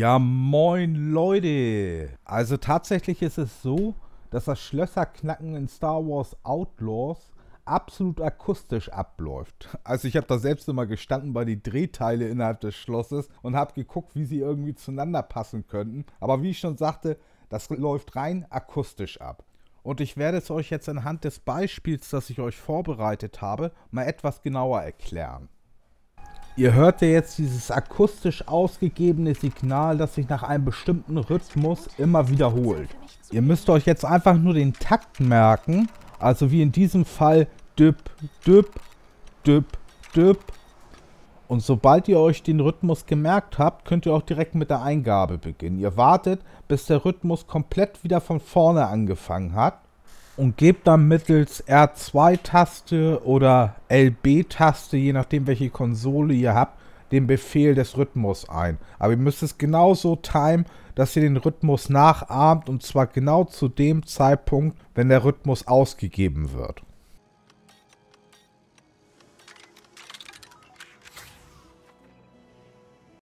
Ja, moin Leute. Also tatsächlich ist es so, dass das Schlösserknacken in Star Wars Outlaws absolut akustisch abläuft. Also ich habe da selbst immer gestanden bei den Drehteile innerhalb des Schlosses und habe geguckt, wie sie irgendwie zueinander passen könnten. Aber wie ich schon sagte, das läuft rein akustisch ab. Und ich werde es euch jetzt anhand des Beispiels, das ich euch vorbereitet habe, mal etwas genauer erklären. Ihr hört ja jetzt dieses akustisch ausgegebene Signal, das sich nach einem bestimmten Rhythmus immer wiederholt. Ihr müsst euch jetzt einfach nur den Takt merken, also wie in diesem Fall düpp, düpp, düpp, düpp. Und sobald ihr euch den Rhythmus gemerkt habt, könnt ihr auch direkt mit der Eingabe beginnen. Ihr wartet, bis der Rhythmus komplett wieder von vorne angefangen hat und gebt dann mittels R2-Taste oder LB-Taste, je nachdem welche Konsole ihr habt, den Befehl des Rhythmus ein. Aber ihr müsst es genauso timen, dass ihr den Rhythmus nachahmt und zwar genau zu dem Zeitpunkt, wenn der Rhythmus ausgegeben wird.